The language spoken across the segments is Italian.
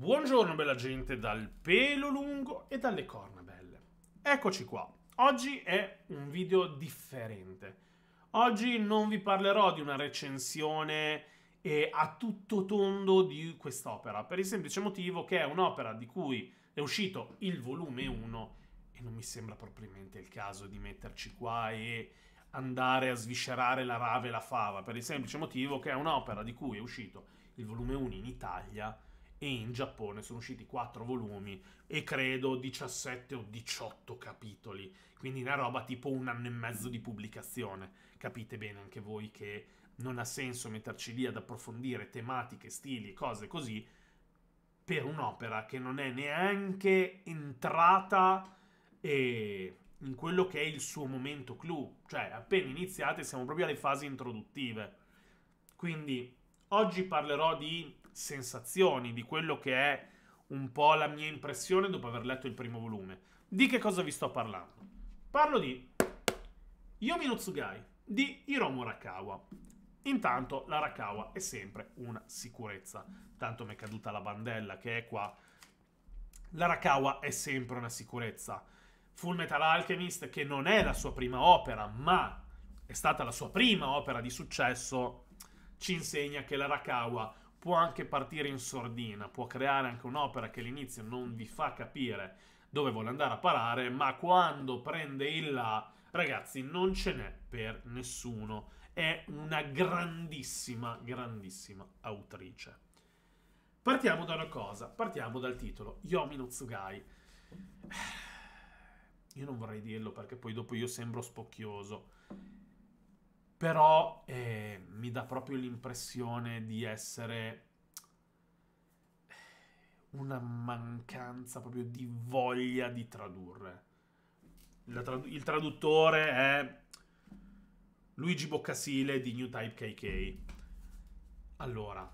Buongiorno bella gente dal pelo lungo e dalle corna belle. Eccoci qua. Oggi è un video differente. Oggi non vi parlerò di una recensione eh, a tutto tondo di quest'opera, per il semplice motivo che è un'opera di cui è uscito il volume 1 e non mi sembra propriamente il caso di metterci qua e andare a sviscerare la rave e la fava, per il semplice motivo che è un'opera di cui è uscito il volume 1 in Italia e in Giappone sono usciti 4 volumi e credo 17 o 18 capitoli, quindi una roba tipo un anno e mezzo di pubblicazione. Capite bene anche voi che non ha senso metterci lì ad approfondire tematiche, stili, cose così per un'opera che non è neanche entrata e in quello che è il suo momento clou, cioè appena iniziate siamo proprio alle fasi introduttive. Quindi oggi parlerò di sensazioni, di quello che è un po' la mia impressione dopo aver letto il primo volume. Di che cosa vi sto parlando? Parlo di Yomi no Tsugai di Hiromu Arakawa. Intanto l'Arakawa è sempre una sicurezza. Tanto mi è caduta la bandella che è qua. L'Arakawa è sempre una sicurezza. Full Metal Alchemist, che non è la sua prima opera, ma è stata la sua prima opera di successo, ci insegna che l'Arakawa, può anche partire in sordina, può creare anche un'opera che all'inizio non vi fa capire dove vuole andare a parare, ma quando prende il là, ragazzi, non ce n'è per nessuno. È una grandissima, grandissima autrice. Partiamo da una cosa, partiamo dal titolo, Yomi no Tsugai. Io non vorrei dirlo perché poi dopo io sembro spocchioso però eh, mi dà proprio l'impressione di essere una mancanza proprio di voglia di tradurre. il, trad il traduttore è Luigi Boccasile di New Type KK. Allora,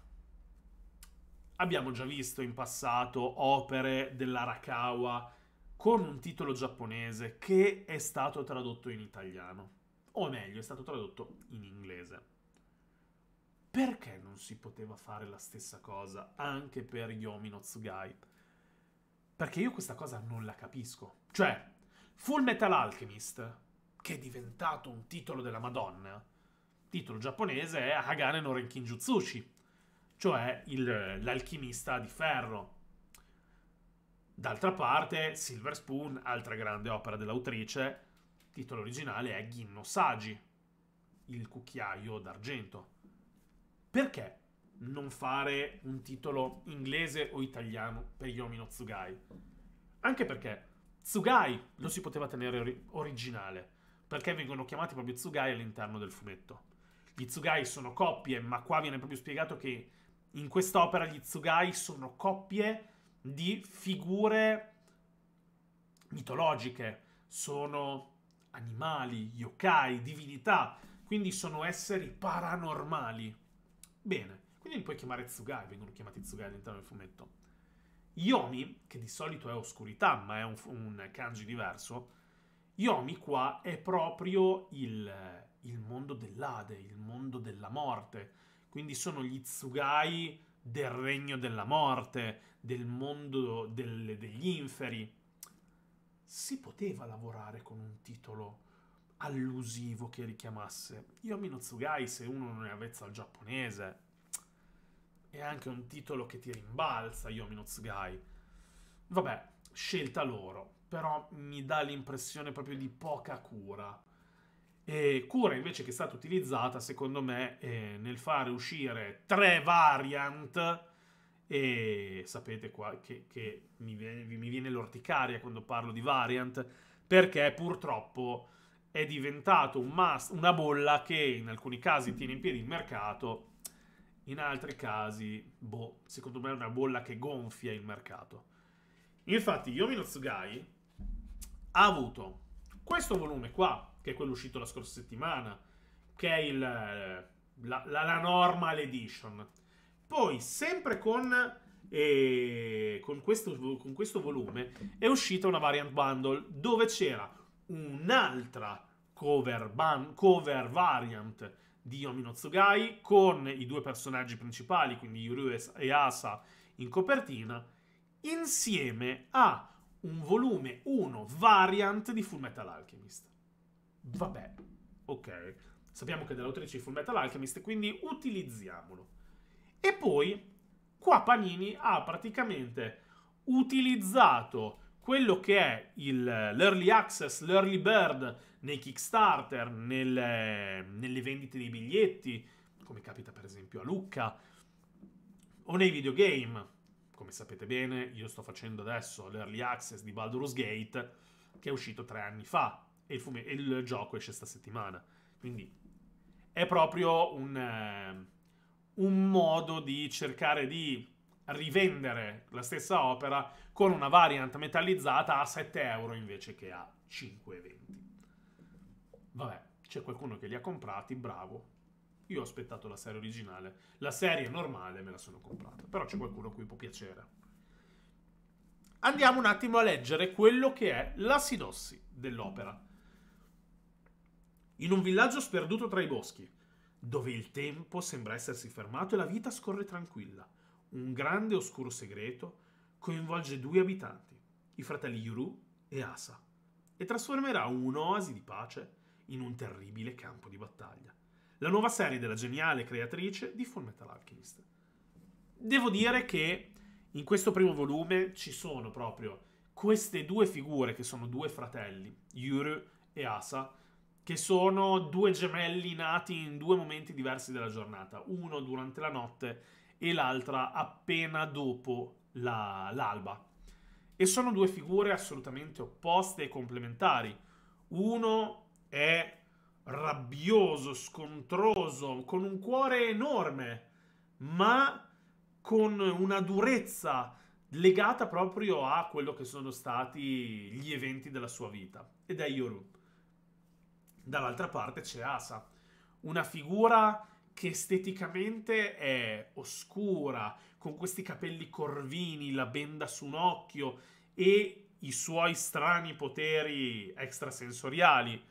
abbiamo già visto in passato opere dell'Arakawa con un titolo giapponese che è stato tradotto in italiano o meglio, è stato tradotto in inglese. Perché non si poteva fare la stessa cosa anche per Yomi no Tsugai? Perché io questa cosa non la capisco. Cioè, Full Metal Alchemist, che è diventato un titolo della Madonna, titolo giapponese è Hagane no Renkin Jutsushi, cioè il, l'alchimista di ferro. D'altra parte, Silver Spoon, altra grande opera dell'autrice, titolo originale è Ginno Sagi, il cucchiaio d'argento. Perché non fare un titolo inglese o italiano per Yomi no Tsugai? Anche perché Tsugai lo si poteva tenere ori- originale, perché vengono chiamati proprio Tsugai all'interno del fumetto. Gli Tsugai sono coppie, ma qua viene proprio spiegato che in quest'opera gli Tsugai sono coppie di figure mitologiche, sono animali, yokai, divinità, quindi sono esseri paranormali. Bene, quindi li puoi chiamare Tsugai, vengono chiamati Tsugai all'interno del fumetto. Yomi, che di solito è oscurità, ma è un, un kanji diverso, Yomi qua è proprio il, il mondo dell'Ade, il mondo della morte. Quindi sono gli Tsugai del regno della morte, del mondo del, degli inferi si poteva lavorare con un titolo allusivo che richiamasse Yomi no Tsugai se uno non è avvezzo al giapponese. È anche un titolo che ti rimbalza Yomi no Tsugai. Vabbè, scelta loro, però mi dà l'impressione proprio di poca cura. E cura invece che è stata utilizzata, secondo me, nel fare uscire tre variant e sapete qua che, che mi, viene, mi, viene, l'orticaria quando parlo di variant, perché purtroppo è diventato un must, una bolla che in alcuni casi tiene in piedi il mercato, in altri casi, boh, secondo me è una bolla che gonfia il mercato. Infatti, Yomi Tsugai ha avuto questo volume qua, che è quello uscito la scorsa settimana, che è il, la, la, la normal edition, poi, sempre con, eh, con, questo, con questo volume, è uscita una variant bundle dove c'era un'altra cover, ban- cover variant di Omino Tsugai con i due personaggi principali, quindi Yuryu e Asa in copertina, insieme a un volume 1 variant di Full Metal Alchemist. Vabbè, ok. Sappiamo che è dell'autrice di Full Metal Alchemist, quindi utilizziamolo. E poi qua Panini ha praticamente utilizzato quello che è il, l'early access, l'early bird nei Kickstarter, nelle, nelle vendite dei biglietti, come capita per esempio a Lucca, o nei videogame. Come sapete bene, io sto facendo adesso l'early access di Baldur's Gate, che è uscito tre anni fa, e il, fume- il gioco esce sta settimana. Quindi è proprio un... Eh, un modo di cercare di rivendere la stessa opera con una variant metallizzata a 7 euro invece che a 5,20. Vabbè, c'è qualcuno che li ha comprati, bravo. Io ho aspettato la serie originale. La serie normale me la sono comprata, però c'è qualcuno a cui può piacere. Andiamo un attimo a leggere quello che è la sinossi dell'opera. In un villaggio sperduto tra i boschi, dove il tempo sembra essersi fermato e la vita scorre tranquilla. Un grande oscuro segreto coinvolge due abitanti, i fratelli Yuru e Asa, e trasformerà un'oasi di pace in un terribile campo di battaglia. La nuova serie della geniale creatrice di Full Metal Alchemist. Devo dire che in questo primo volume ci sono proprio queste due figure che sono due fratelli, Yuru e Asa, che sono due gemelli nati in due momenti diversi della giornata, uno durante la notte e l'altra appena dopo la, l'alba. E sono due figure assolutamente opposte e complementari. Uno è rabbioso, scontroso, con un cuore enorme, ma con una durezza legata proprio a quello che sono stati gli eventi della sua vita, ed è Yoru. Dall'altra parte c'è Asa, una figura che esteticamente è oscura, con questi capelli corvini, la benda su un occhio e i suoi strani poteri extrasensoriali,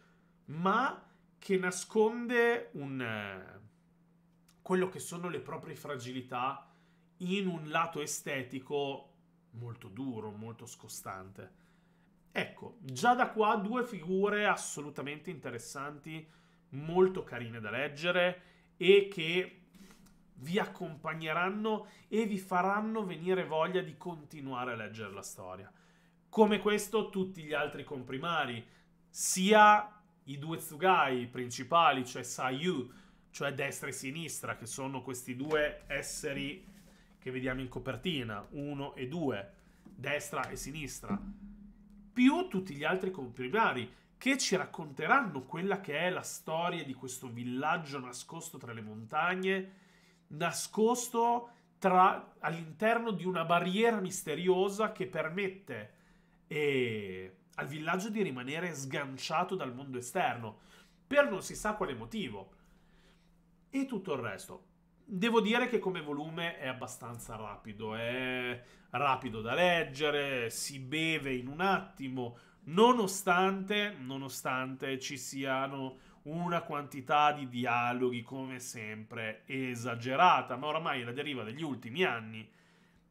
ma che nasconde un, eh, quello che sono le proprie fragilità in un lato estetico molto duro, molto scostante. Ecco, già da qua due figure assolutamente interessanti, molto carine da leggere e che vi accompagneranno e vi faranno venire voglia di continuare a leggere la storia. Come questo, tutti gli altri comprimari, sia i due Tsugai principali, cioè Sayu, cioè destra e sinistra, che sono questi due esseri che vediamo in copertina, uno e due, destra e sinistra più tutti gli altri comprimari che ci racconteranno quella che è la storia di questo villaggio nascosto tra le montagne, nascosto tra, all'interno di una barriera misteriosa che permette eh, al villaggio di rimanere sganciato dal mondo esterno, per non si sa quale motivo. E tutto il resto. Devo dire che come volume è abbastanza rapido, è rapido da leggere, si beve in un attimo, nonostante, nonostante ci siano una quantità di dialoghi come sempre esagerata, ma oramai è la deriva degli ultimi anni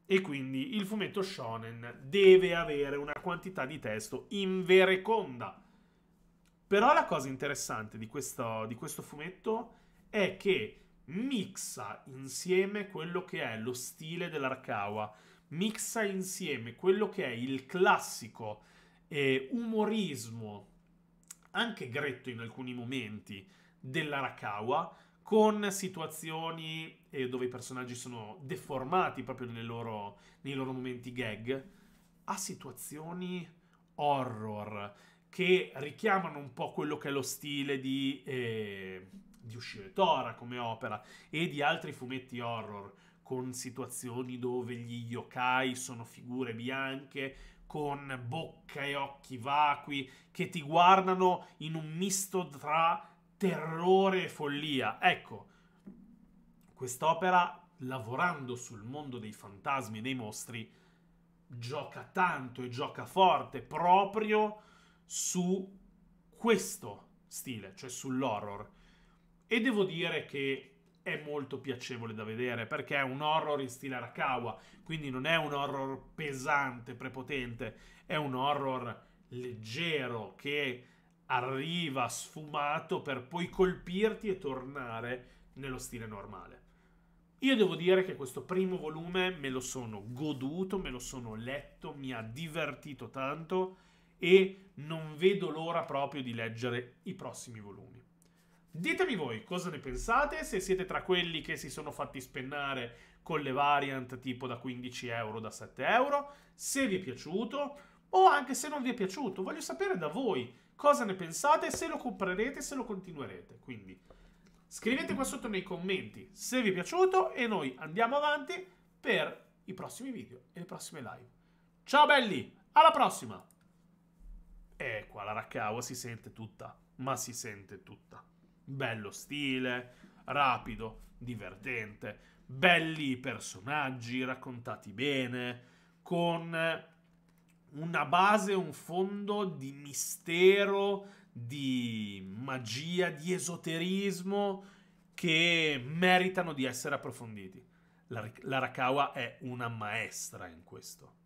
e quindi il fumetto shonen deve avere una quantità di testo invereconda. Però la cosa interessante di questo, di questo fumetto è che mixa insieme quello che è lo stile dell'Arkawa, mixa insieme quello che è il classico eh, umorismo, anche gretto in alcuni momenti, dell'Arakawa, con situazioni eh, dove i personaggi sono deformati proprio loro, nei loro momenti gag, a situazioni horror che richiamano un po' quello che è lo stile di... Eh, di uscire Tora come opera e di altri fumetti horror con situazioni dove gli yokai sono figure bianche con bocca e occhi vacui che ti guardano in un misto tra terrore e follia. Ecco, quest'opera lavorando sul mondo dei fantasmi e dei mostri gioca tanto e gioca forte proprio su questo stile, cioè sull'horror. E devo dire che è molto piacevole da vedere perché è un horror in stile Arakawa, quindi non è un horror pesante, prepotente, è un horror leggero che arriva sfumato per poi colpirti e tornare nello stile normale. Io devo dire che questo primo volume me lo sono goduto, me lo sono letto, mi ha divertito tanto e non vedo l'ora proprio di leggere i prossimi volumi. Ditemi voi cosa ne pensate, se siete tra quelli che si sono fatti spennare con le variant tipo da 15 euro, da 7 euro, se vi è piaciuto o anche se non vi è piaciuto. Voglio sapere da voi cosa ne pensate, se lo comprerete, se lo continuerete. Quindi scrivete qua sotto nei commenti se vi è piaciuto e noi andiamo avanti per i prossimi video e le prossime live. Ciao belli, alla prossima! E ecco, qua la Rakawa si sente tutta, ma si sente tutta. Bello stile, rapido, divertente, belli personaggi raccontati bene, con una base, un fondo di mistero, di magia, di esoterismo che meritano di essere approfonditi. L'Arakawa è una maestra in questo.